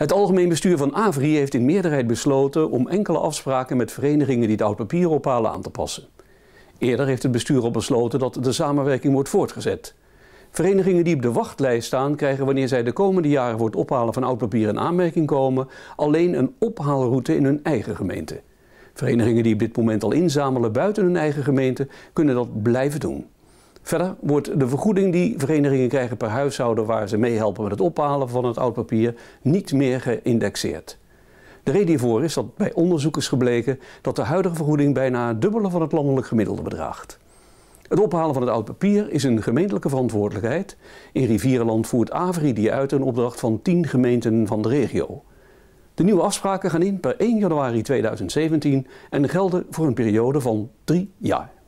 Het algemeen bestuur van Avri heeft in meerderheid besloten om enkele afspraken met verenigingen die het oud papier ophalen aan te passen. Eerder heeft het bestuur al besloten dat de samenwerking wordt voortgezet. Verenigingen die op de wachtlijst staan krijgen wanneer zij de komende jaren voor het ophalen van oud papier in aanmerking komen alleen een ophaalroute in hun eigen gemeente. Verenigingen die op dit moment al inzamelen buiten hun eigen gemeente kunnen dat blijven doen. Verder wordt de vergoeding die verenigingen krijgen per huishouden waar ze meehelpen met het ophalen van het oud papier niet meer geïndexeerd. De reden hiervoor is dat bij onderzoek is gebleken dat de huidige vergoeding bijna dubbele van het landelijk gemiddelde bedraagt. Het ophalen van het oud papier is een gemeentelijke verantwoordelijkheid. In Rivierenland voert Avri die uit een opdracht van 10 gemeenten van de regio. De nieuwe afspraken gaan in per 1 januari 2017 en gelden voor een periode van 3 jaar.